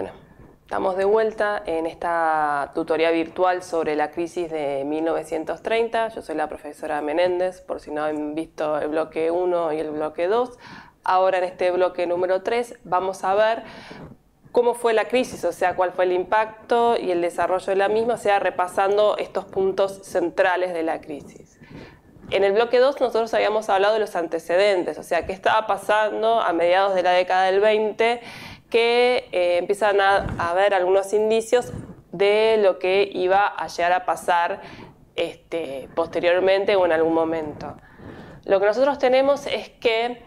Bueno, estamos de vuelta en esta tutoría virtual sobre la crisis de 1930. Yo soy la profesora Menéndez, por si no han visto el bloque 1 y el bloque 2. Ahora en este bloque número 3 vamos a ver cómo fue la crisis, o sea, cuál fue el impacto y el desarrollo de la misma, o sea, repasando estos puntos centrales de la crisis. En el bloque 2 nosotros habíamos hablado de los antecedentes, o sea, qué estaba pasando a mediados de la década del 20 que eh, empiezan a, ver algunos indicios de lo que iba a llegar a pasar este, posteriormente o en algún momento. Lo que nosotros tenemos es que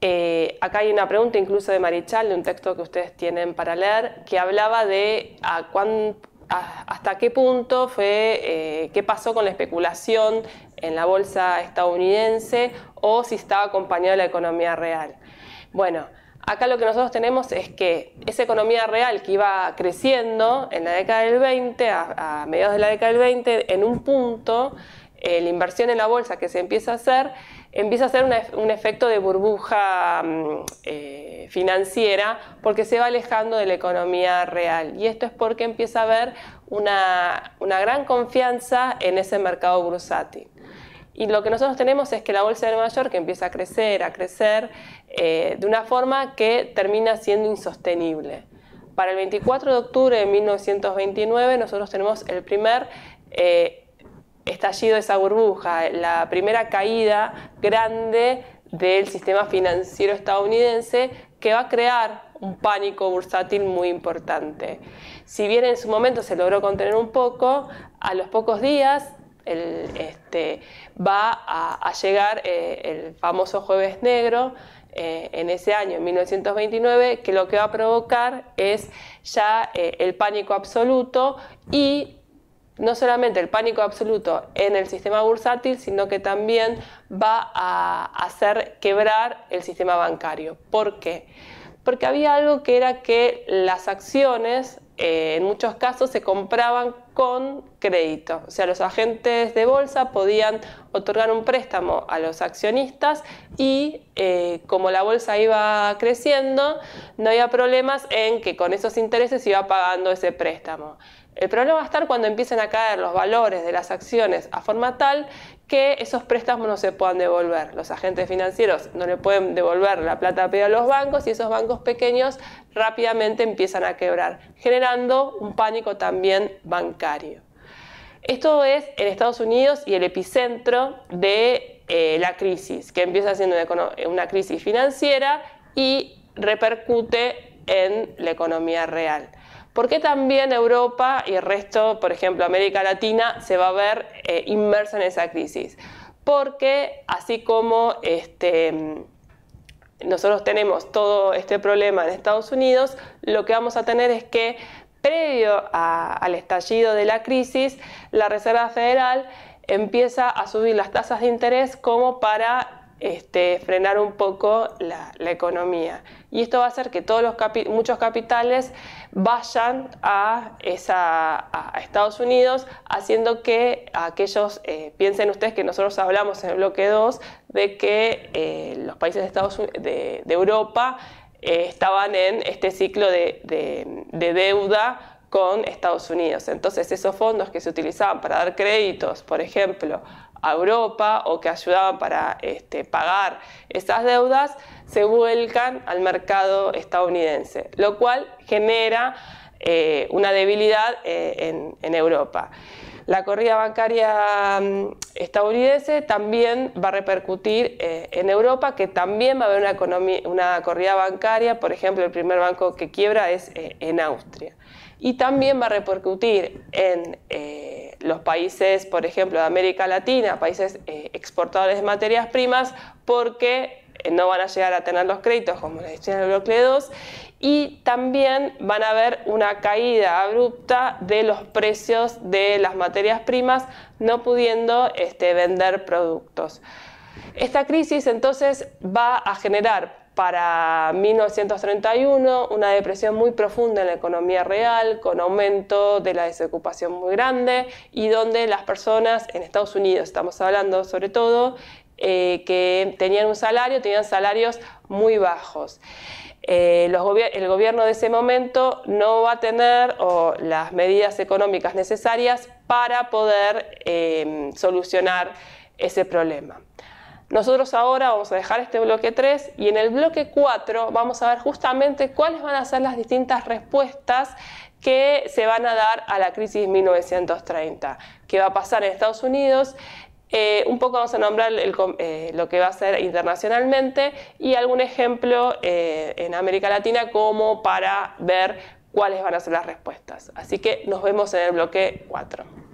eh, acá hay una pregunta incluso de Marichal, de un texto que ustedes tienen para leer, que hablaba de hasta qué punto fue, eh, qué pasó con la especulación en la bolsa estadounidense o si estaba acompañada de la economía real. Bueno, Acá lo que nosotros tenemos es que esa economía real que iba creciendo en la década del 20, a, mediados de la década del 20, en un punto, eh, la inversión en la bolsa que se empieza a hacer, empieza a hacer un efecto de burbuja mm, eh, financiera porque se va alejando de la economía real. Y esto es porque empieza a haber una, una gran confianza en ese mercado bursátil. Y lo que nosotros tenemos es que la bolsa de Nueva York empieza a crecer, a crecer, eh, de una forma que termina siendo insostenible. Para el 24 de octubre de 1929 nosotros tenemos el primer eh, estallido de esa burbuja, la primera caída grande del sistema financiero estadounidense que va a crear un pánico bursátil muy importante. Si bien en su momento se logró contener un poco, a los pocos días el, este, va a, llegar eh, el famoso jueves negro eh, en ese año, en 1929, que lo que va a provocar es ya eh, el pánico absoluto y no solamente el pánico absoluto en el sistema bursátil, sino que también va a hacer quebrar el sistema bancario. ¿Por qué? Porque había algo que era que las acciones en muchos casos se compraban con crédito. O sea, los agentes de bolsa podían otorgar un préstamo a los accionistas y eh, como la bolsa iba creciendo, no había problemas en que con esos intereses iba pagando ese préstamo. El problema va a estar cuando empiecen a caer los valores de las acciones a forma tal que esos préstamos no se puedan devolver. Los agentes financieros no le pueden devolver la plata a los bancos y esos bancos pequeños rápidamente empiezan a quebrar, generando un pánico también bancario. Esto es en Estados Unidos y el epicentro de eh, la crisis, que empieza siendo una, crisis financiera y repercute en la economía real. ¿Por qué también Europa y el resto, por ejemplo, América Latina, se va a ver eh, inmersa en esa crisis? Porque así como este, nosotros tenemos todo este problema en Estados Unidos, lo que vamos a tener es que previo al estallido de la crisis, la Reserva Federal empieza a subir las tasas de interés como para este, frenar un poco la, economía. Y esto va a hacer que todos los muchos capitales vayan a, Estados Unidos, haciendo que aquellos, eh, piensen ustedes que nosotros hablamos en el bloque 2, de que eh, los países de Europa eh, estaban en este ciclo de, deuda con Estados Unidos. Entonces, esos fondos que se utilizaban para dar créditos, por ejemplo, a Europa o que ayudaban para este, pagar esas deudas, se vuelcan al mercado estadounidense, lo cual genera eh, una debilidad eh, en Europa la corrida bancaria mm, estadounidense también va a repercutir eh, en Europa, que también va a haber una, economía, una, corrida bancaria, por ejemplo, el primer banco que quiebra es eh, en Austria. Y también va a repercutir en eh, los países, por ejemplo, de América Latina, países exportadores de materias primas, porque no van a llegar a tener los créditos como les decía en el bloque 2 y también van a haber una caída abrupta de los precios de las materias primas, no pudiendo este, vender productos. Esta crisis entonces va a generar para 1931 una depresión muy profunda en la economía real, con aumento de la desocupación muy grande y donde las personas en Estados Unidos, estamos hablando sobre todo, eh, que tenían un salario, tenían salarios muy bajos. Eh, el gobierno de ese momento no va a tener las medidas económicas necesarias para poder eh, solucionar ese problema. Nosotros ahora vamos a dejar este bloque 3 y en el bloque 4 vamos a ver justamente cuáles van a ser las distintas respuestas que se van a dar a la crisis 1930, ¿Qué va a pasar en Estados Unidos. Eh, un poco vamos a nombrar eh, lo que va a ser internacionalmente y algún ejemplo eh, en América Latina como para ver cuáles van a ser las respuestas. Así que nos vemos en el bloque 4.